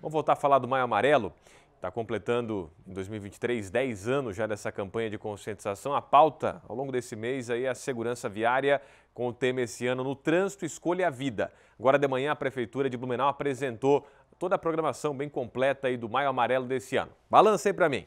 Vamos voltar a falar do Maio Amarelo. Está completando em 2023 10 anos já dessa campanha de conscientização. A pauta ao longo desse mês aí é a segurança viária com o tema esse ano no trânsito escolha a vida. Agora de manhã a prefeitura de Blumenau apresentou toda a programação bem completa aí do Maio Amarelo desse ano. Balança aí para mim.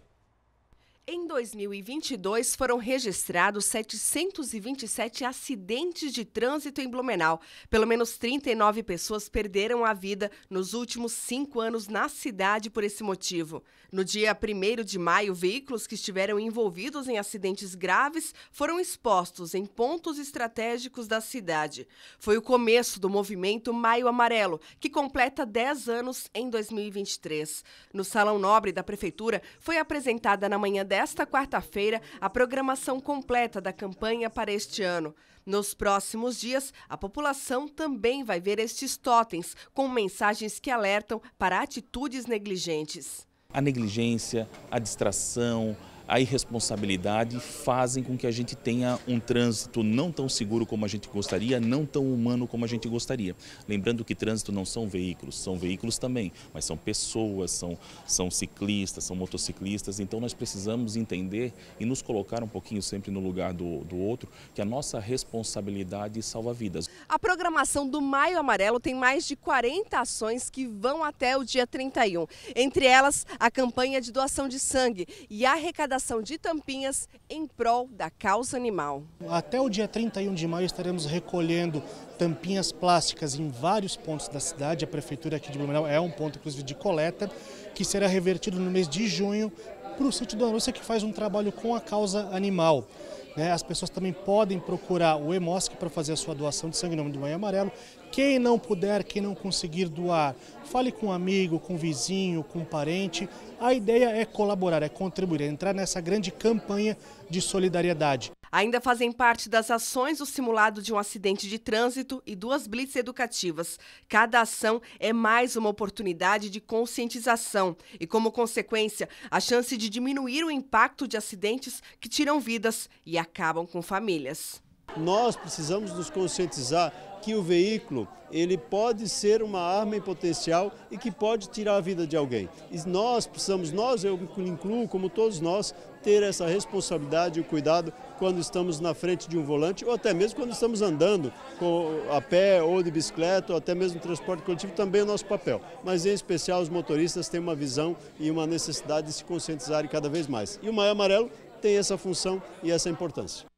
Em 2022, foram registrados 727 acidentes de trânsito em Blumenau. Pelo menos 39 pessoas perderam a vida nos últimos cinco anos na cidade por esse motivo. No dia 1 de maio, veículos que estiveram envolvidos em acidentes graves foram expostos em pontos estratégicos da cidade. Foi o começo do movimento Maio Amarelo, que completa 10 anos em 2023. No Salão Nobre da Prefeitura, foi apresentada na manhã desta quarta-feira a programação completa da campanha para este ano. Nos próximos dias, a população também vai ver estes totens com mensagens que alertam para atitudes negligentes. A negligência, a distração, a irresponsabilidade fazem com que a gente tenha um trânsito não tão seguro como a gente gostaria, não tão humano como a gente gostaria. Lembrando que trânsito não são veículos, são veículos também, mas são pessoas, são, são ciclistas, são motociclistas, então nós precisamos entender e nos colocar um pouquinho sempre no lugar do, do outro, que a nossa responsabilidade salva vidas. A programação do Maio Amarelo tem mais de 40 ações que vão até o dia 31, entre elas a campanha de doação de sangue e arrecadação arrecadação de tampinhas em prol da causa animal. Até o dia 31 de maio estaremos recolhendo tampinhas plásticas em vários pontos da cidade. A prefeitura aqui de Blumenau é um ponto, inclusive, de coleta, que será revertido no mês de junho para o Sítio Dona Lúcia, que faz um trabalho com a causa animal. Né? As pessoas também podem procurar o EMOSC para fazer a sua doação de sangue em nome do Mãe Amarelo. Quem não puder, quem não conseguir doar, fale com um amigo, com um vizinho, com um parente. A ideia é colaborar, é contribuir, é entrar nessa grande campanha de solidariedade. Ainda fazem parte das ações o simulado de um acidente de trânsito e duas blitz educativas. Cada ação é mais uma oportunidade de conscientização e, como consequência, a chance de diminuir o impacto de acidentes que tiram vidas e acabam com famílias. Nós precisamos nos conscientizar que o veículo ele pode ser uma arma em potencial e que pode tirar a vida de alguém. E nós precisamos, nós, eu incluo como todos nós, ter essa responsabilidade e o cuidado quando estamos na frente de um volante ou até mesmo quando estamos andando a pé ou de bicicleta ou até mesmo no transporte coletivo, também é o nosso papel. Mas em especial os motoristas têm uma visão e uma necessidade de se conscientizarem cada vez mais. E o Maio Amarelo tem essa função e essa importância.